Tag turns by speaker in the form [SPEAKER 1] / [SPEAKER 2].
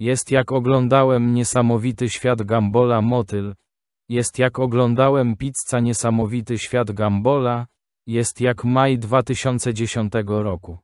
[SPEAKER 1] Jest jak oglądałem niesamowity świat Gambola motyl. Jest jak oglądałem pizza niesamowity świat Gambola. Jest jak maj 2010 roku.